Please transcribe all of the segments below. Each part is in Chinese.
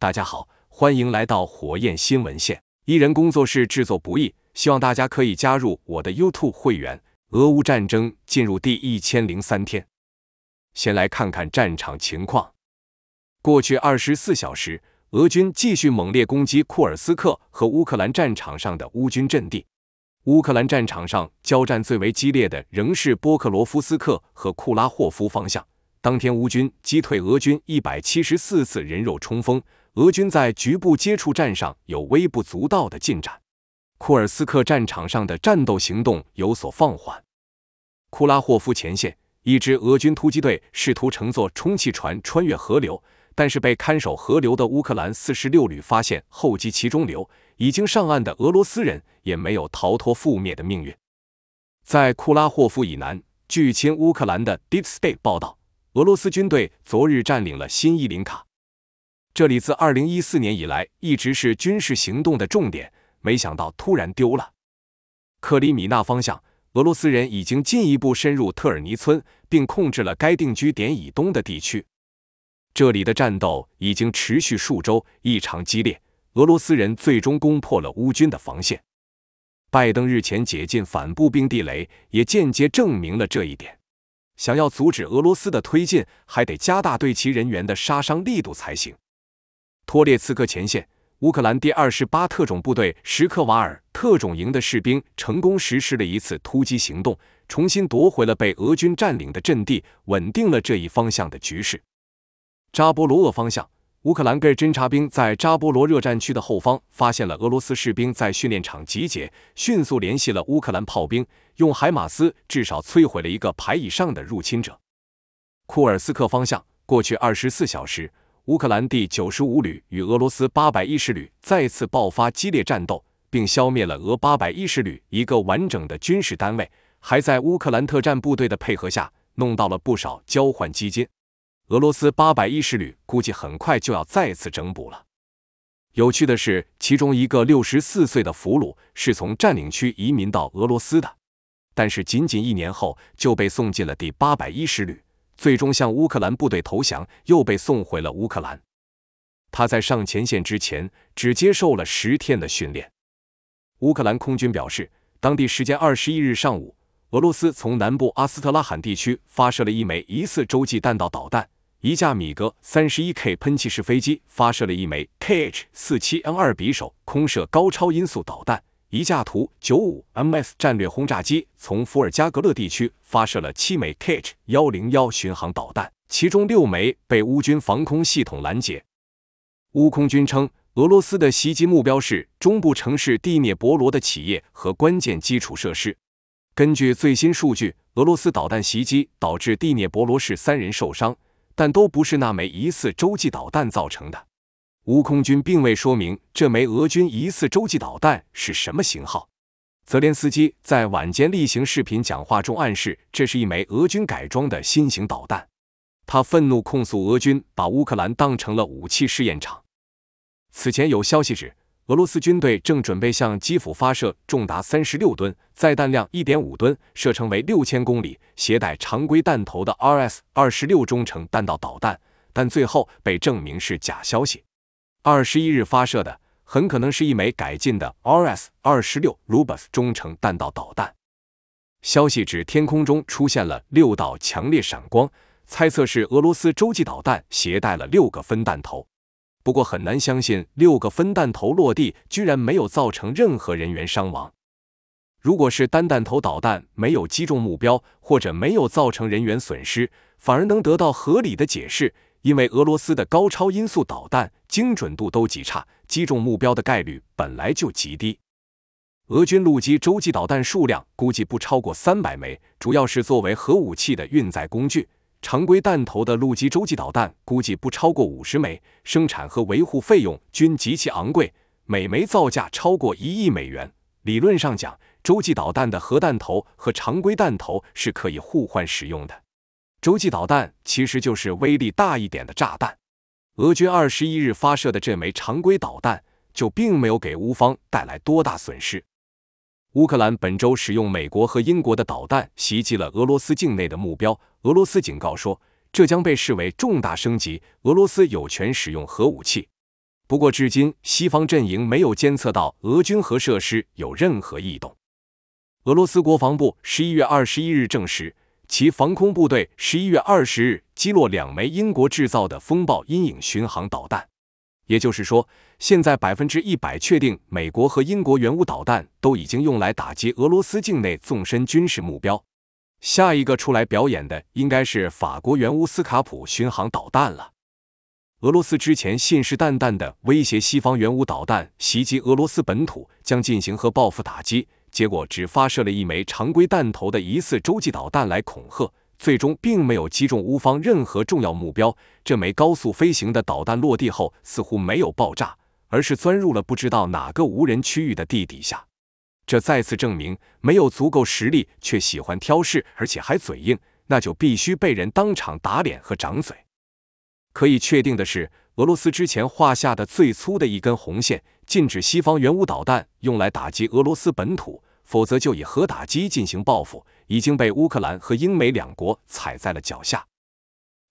大家好，欢迎来到火焰新闻线。一人工作室制作不易，希望大家可以加入我的 YouTube 会员。俄乌战争进入第一千零三天，先来看看战场情况。过去二十四小时，俄军继续猛烈攻击库尔斯克和乌克兰战场上的乌军阵地。乌克兰战场上交战最为激烈的仍是波克罗夫斯克和库拉霍夫方向。当天，乌军击退俄军一百七十四次人肉冲锋。俄军在局部接触战上有微不足道的进展，库尔斯克战场上的战斗行动有所放缓。库拉霍夫前线，一支俄军突击队试图乘坐充气船穿越河流，但是被看守河流的乌克兰四十六旅发现，后击其中流已经上岸的俄罗斯人也没有逃脱覆灭的命运。在库拉霍夫以南，据亲乌克兰的 Deep State 报道，俄罗斯军队昨日占领了新伊林卡。这里自2014年以来一直是军事行动的重点，没想到突然丢了。克里米纳方向，俄罗斯人已经进一步深入特尔尼村，并控制了该定居点以东的地区。这里的战斗已经持续数周，异常激烈。俄罗斯人最终攻破了乌军的防线。拜登日前解禁反步兵地雷，也间接证明了这一点。想要阻止俄罗斯的推进，还得加大对其人员的杀伤力度才行。托列茨克前线，乌克兰第二十八特种部队什克瓦尔特种营的士兵成功实施了一次突击行动，重新夺回了被俄军占领的阵地，稳定了这一方向的局势。扎波罗厄方向，乌克兰侦察兵在扎波罗热战区的后方发现了俄罗斯士兵在训练场集结，迅速联系了乌克兰炮兵，用海马斯至少摧毁了一个排以上的入侵者。库尔斯克方向，过去二十四小时。乌克兰第九十五旅与俄罗斯八百一十旅再次爆发激烈战斗，并消灭了俄八百一十旅一个完整的军事单位，还在乌克兰特战部队的配合下弄到了不少交换基金。俄罗斯八百一十旅估计很快就要再次整补了。有趣的是，其中一个六十四岁的俘虏是从占领区移民到俄罗斯的，但是仅仅一年后就被送进了第八百一十旅。最终向乌克兰部队投降，又被送回了乌克兰。他在上前线之前只接受了十天的训练。乌克兰空军表示，当地时间二十一日上午，俄罗斯从南部阿斯特拉罕地区发射了一枚疑似洲际弹道导弹，一架米格三十一 K 喷气式飞机发射了一枚 Kh 四七 N 二匕首空射高超音速导弹。一架图九五 MS 战略轰炸机从伏尔加格勒地区发射了七枚 k h 幺零幺巡航导弹，其中六枚被乌军防空系统拦截。乌空军称，俄罗斯的袭击目标是中部城市蒂涅伯罗的企业和关键基础设施。根据最新数据，俄罗斯导弹袭击导致蒂涅伯罗市三人受伤，但都不是那枚疑似洲际导弹造成的。乌空军并未说明这枚俄军疑似洲际导弹是什么型号。泽连斯基在晚间例行视频讲话中暗示，这是一枚俄军改装的新型导弹。他愤怒控诉俄军把乌克兰当成了武器试验场。此前有消息指，俄罗斯军队正准备向基辅发射重达三十六吨、载弹量一点五吨、射程为六千公里、携带常规弹头的 R S 二十六中程弹道导弹，但最后被证明是假消息。二十一日发射的很可能是一枚改进的 R S 二十六 Rubus 中程弹道导弹。消息指天空中出现了六道强烈闪光，猜测是俄罗斯洲际导弹携带了六个分弹头。不过很难相信六个分弹头落地居然没有造成任何人员伤亡。如果是单弹头导弹没有击中目标或者没有造成人员损失，反而能得到合理的解释。因为俄罗斯的高超音速导弹精准度都极差，击中目标的概率本来就极低。俄军陆基洲际导弹数量估计不超过三百枚，主要是作为核武器的运载工具。常规弹头的陆基洲际导弹估计不超过五十枚，生产和维护费用均极其昂贵，每枚造价超过一亿美元。理论上讲，洲际导弹的核弹头和常规弹头是可以互换使用的。洲际导弹其实就是威力大一点的炸弹。俄军二十一日发射的这枚常规导弹，就并没有给乌方带来多大损失。乌克兰本周使用美国和英国的导弹袭击了俄罗斯境内的目标。俄罗斯警告说，这将被视为重大升级。俄罗斯有权使用核武器。不过，至今西方阵营没有监测到俄军核设施有任何异动。俄罗斯国防部十一月二十一日证实。其防空部队十一月二十日击落两枚英国制造的风暴阴影巡航导弹。也就是说，现在百分之一百确定，美国和英国原武导弹都已经用来打击俄罗斯境内纵深军事目标。下一个出来表演的应该是法国原乌斯卡普巡航导弹了。俄罗斯之前信誓旦旦的威胁西方原武导弹袭击俄罗斯本土，将进行核报复打击。结果只发射了一枚常规弹头的疑似洲际导弹来恐吓，最终并没有击中乌方任何重要目标。这枚高速飞行的导弹落地后，似乎没有爆炸，而是钻入了不知道哪个无人区域的地底下。这再次证明，没有足够实力却喜欢挑事，而且还嘴硬，那就必须被人当场打脸和掌嘴。可以确定的是。俄罗斯之前画下的最粗的一根红线，禁止西方原武导弹用来打击俄罗斯本土，否则就以核打击进行报复，已经被乌克兰和英美两国踩在了脚下。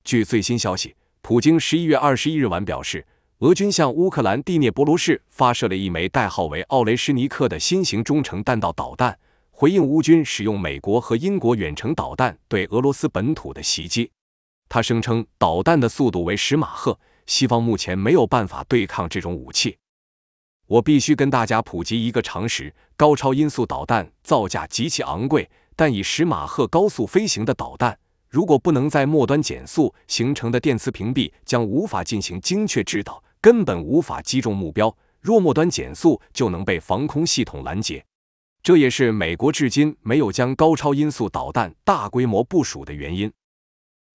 据最新消息，普京十一月二十一日晚表示，俄军向乌克兰第聂伯罗市发射了一枚代号为“奥雷什尼克”的新型中程弹道导弹，回应乌军使用美国和英国远程导弹对俄罗斯本土的袭击。他声称，导弹的速度为十马赫。西方目前没有办法对抗这种武器。我必须跟大家普及一个常识：高超音速导弹造价极其昂贵，但以十马赫高速飞行的导弹，如果不能在末端减速，形成的电磁屏蔽将无法进行精确制导，根本无法击中目标。若末端减速，就能被防空系统拦截。这也是美国至今没有将高超音速导弹大规模部署的原因。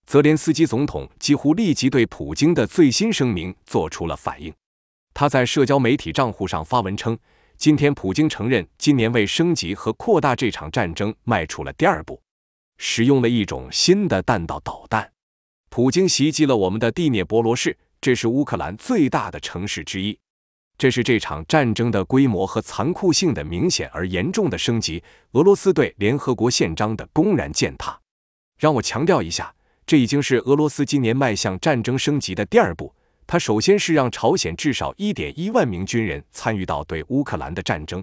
泽连斯基总统几乎立即对普京的最新声明做出了反应。他在社交媒体账户上发文称：“今天，普京承认今年为升级和扩大这场战争迈出了第二步，使用了一种新的弹道导弹。普京袭击了我们的第聂伯罗市，这是乌克兰最大的城市之一。这是这场战争的规模和残酷性的明显而严重的升级。俄罗斯对联合国宪章的公然践踏。让我强调一下。”这已经是俄罗斯今年迈向战争升级的第二步。它首先是让朝鲜至少一点一万名军人参与到对乌克兰的战争。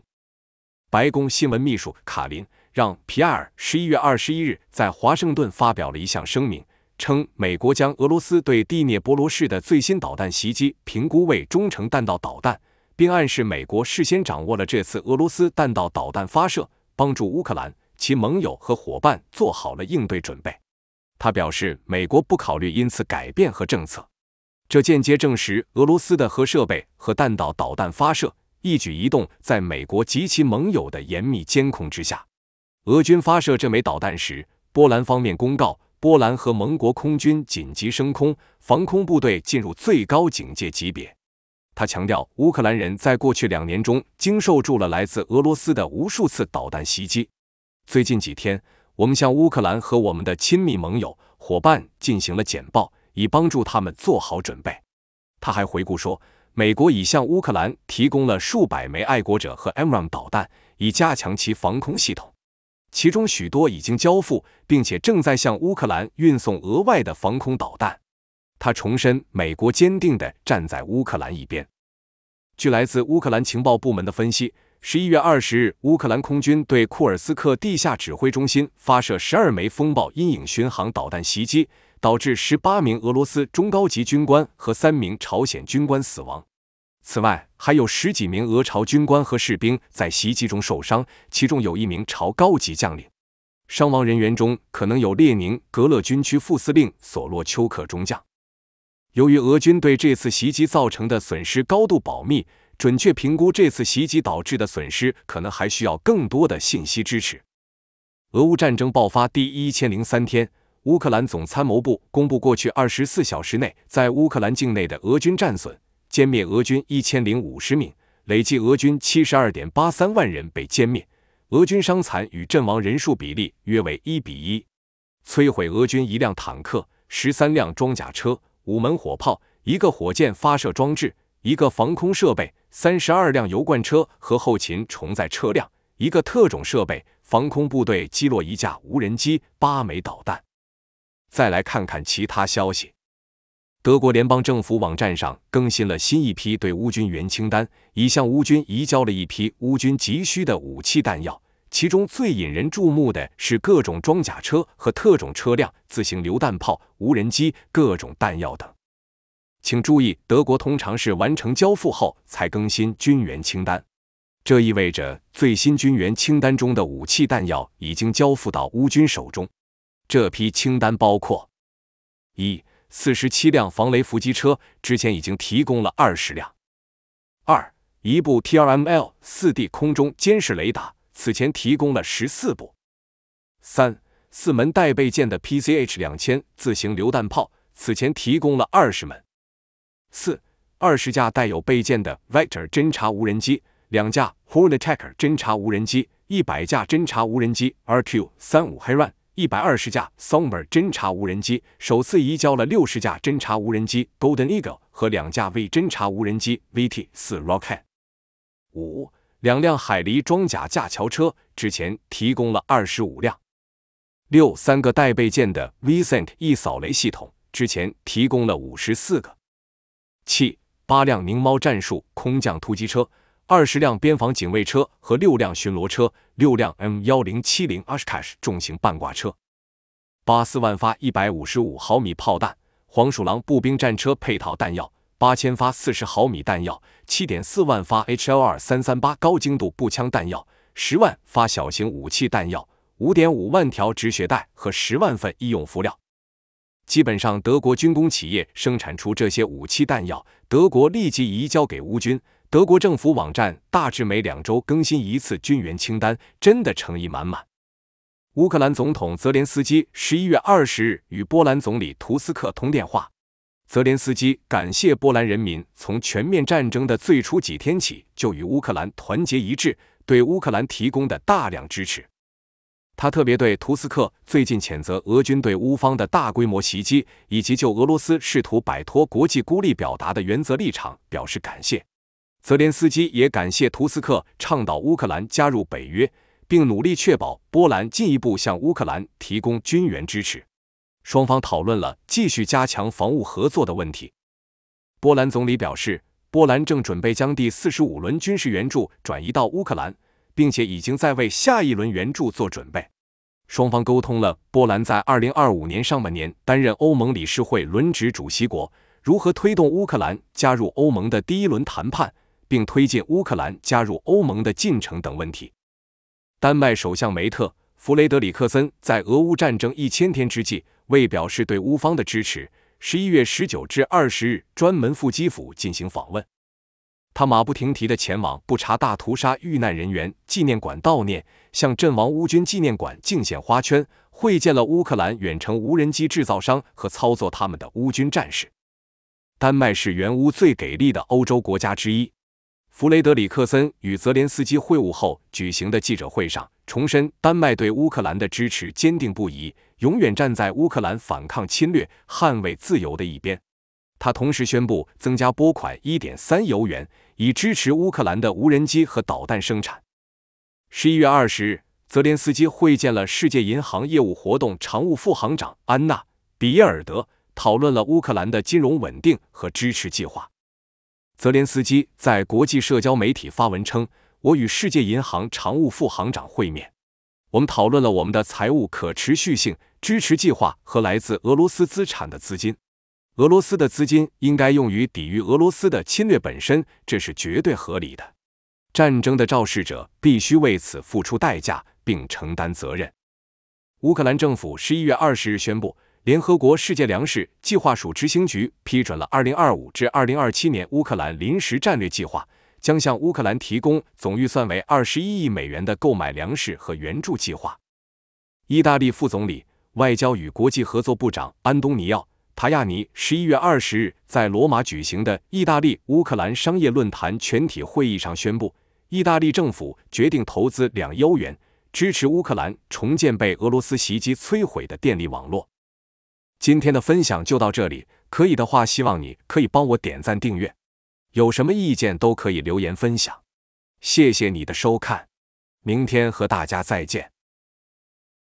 白宫新闻秘书卡林让皮埃尔十一月二十一日在华盛顿发表了一项声明，称美国将俄罗斯对第聂伯罗市的最新导弹袭击评估为中程弹道导弹，并暗示美国事先掌握了这次俄罗斯弹道导弹发射，帮助乌克兰、其盟友和伙伴做好了应对准备。他表示，美国不考虑因此改变和政策，这间接证实俄罗斯的核设备和弹道导弹发射一举一动在美国及其盟友的严密监控之下。俄军发射这枚导弹时，波兰方面公告，波兰和盟国空军紧急升空，防空部队进入最高警戒级别。他强调，乌克兰人在过去两年中经受住了来自俄罗斯的无数次导弹袭击，最近几天。我们向乌克兰和我们的亲密盟友、伙伴进行了简报，以帮助他们做好准备。他还回顾说，美国已向乌克兰提供了数百枚爱国者和 Mram 导弹，以加强其防空系统，其中许多已经交付，并且正在向乌克兰运送额外的防空导弹。他重申，美国坚定地站在乌克兰一边。据来自乌克兰情报部门的分析。十一月二十日，乌克兰空军对库尔斯克地下指挥中心发射十二枚风暴阴影巡航导弹袭击，导致十八名俄罗斯中高级军官和三名朝鲜军官死亡。此外，还有十几名俄朝军官和士兵在袭击中受伤，其中有一名朝高级将领。伤亡人员中可能有列宁格勒军区副司令索洛丘克中将。由于俄军对这次袭击造成的损失高度保密。准确评估这次袭击导致的损失，可能还需要更多的信息支持。俄乌战争爆发第一千零三天，乌克兰总参谋部公布过去二十四小时内在乌克兰境内的俄军战损：歼灭俄军一千零五十名，累计俄军七十二点八三万人被歼灭。俄军伤残与阵亡人数比例约为一比一。摧毁俄军一辆坦克、十三辆装甲车、五门火炮、一个火箭发射装置。一个防空设备，三十二辆油罐车和后勤重载车辆，一个特种设备。防空部队击落一架无人机，八枚导弹。再来看看其他消息。德国联邦政府网站上更新了新一批对乌军援清单，已向乌军移交了一批乌军急需的武器弹药，其中最引人注目的是各种装甲车和特种车辆、自行榴弹炮、无人机、各种弹药等。请注意，德国通常是完成交付后才更新军援清单，这意味着最新军援清单中的武器弹药已经交付到乌军手中。这批清单包括：一、四十七辆防雷伏击车，之前已经提供了二十辆；二、一部 T R M L 四 D 空中监视雷达，此前提供了十四部；三、四门带备件的 P C H 两千自行榴弹炮，此前提供了二十门。四二十架带有备件的 Vector 侦察无人机，两架 Hornetecher 侦察无人机，一百架侦察无人机 RQ 三五 h i r o n 一百二十架 Sommer 侦察无人机，首次移交了六十架侦察无人机 Golden Eagle 和两架 V 侦察无人机 VT 四 Rocket。五两辆海狸装甲架桥车，之前提供了二十五辆。六三个带备件的 v i c e n t 一扫雷系统，之前提供了五十四个。七八辆宁猫战术空降突击车，二十辆边防警卫车和六辆巡逻车，六辆 M 幺零七零 Ashkash 重型半挂车，八四万发一百五十五毫米炮弹，黄鼠狼步兵战车配套弹药八千发四十毫米弹药，七点四万发 H L R 三三八高精度步枪弹药，十万发小型武器弹药，五点五万条止血带和十万份医用敷料。基本上，德国军工企业生产出这些武器弹药，德国立即移交给乌军。德国政府网站大致每两周更新一次军援清单，真的诚意满满。乌克兰总统泽连斯基十一月二十日与波兰总理图斯克通电话，泽连斯基感谢波兰人民从全面战争的最初几天起就与乌克兰团结一致，对乌克兰提供的大量支持。他特别对图斯克最近谴责俄军对乌方的大规模袭击，以及就俄罗斯试图摆脱国际孤立表达的原则立场表示感谢。泽连斯基也感谢图斯克倡导乌克兰加入北约，并努力确保波兰进一步向乌克兰提供军援支持。双方讨论了继续加强防务合作的问题。波兰总理表示，波兰正准备将第四十五轮军事援助转移到乌克兰，并且已经在为下一轮援助做准备。双方沟通了波兰在二零二五年上半年担任欧盟理事会轮值主席国，如何推动乌克兰加入欧盟的第一轮谈判，并推进乌克兰加入欧盟的进程等问题。丹麦首相梅特·弗雷德里克森在俄乌战争一千天之际，为表示对乌方的支持，十一月十九至二十日专门赴基辅进行访问。他马不停蹄地前往布查大屠杀遇难人员纪念馆悼念，向阵亡乌军纪念馆敬献花圈，会见了乌克兰远程无人机制造商和操作他们的乌军战士。丹麦是援乌最给力的欧洲国家之一。弗雷德里克森与泽连斯基会晤后举行的记者会上，重申丹麦对乌克兰的支持坚定不移，永远站在乌克兰反抗侵略、捍卫自由的一边。他同时宣布增加拨款1.3欧元，以支持乌克兰的无人机和导弹生产。十一月二十日，泽连斯基会见了世界银行业务活动常务副行长安娜·比耶尔德，讨论了乌克兰的金融稳定和支持计划。泽连斯基在国际社交媒体发文称：“我与世界银行常务副行长会面，我们讨论了我们的财务可持续性支持计划和来自俄罗斯资产的资金。”俄罗斯的资金应该用于抵御俄罗斯的侵略本身，这是绝对合理的。战争的肇事者必须为此付出代价并承担责任。乌克兰政府十一月二十日宣布，联合国世界粮食计划署执行局批准了二零二五至二零二七年乌克兰临时战略计划，将向乌克兰提供总预算为二十一亿美元的购买粮食和援助计划。意大利副总理、外交与国际合作部长安东尼奥。塔亚尼十一月二十日在罗马举行的意大利乌克兰商业论坛全体会议上宣布，意大利政府决定投资两亿欧元支持乌克兰重建被俄罗斯袭击摧毁的电力网络。今天的分享就到这里，可以的话希望你可以帮我点赞订阅，有什么意见都可以留言分享。谢谢你的收看，明天和大家再见。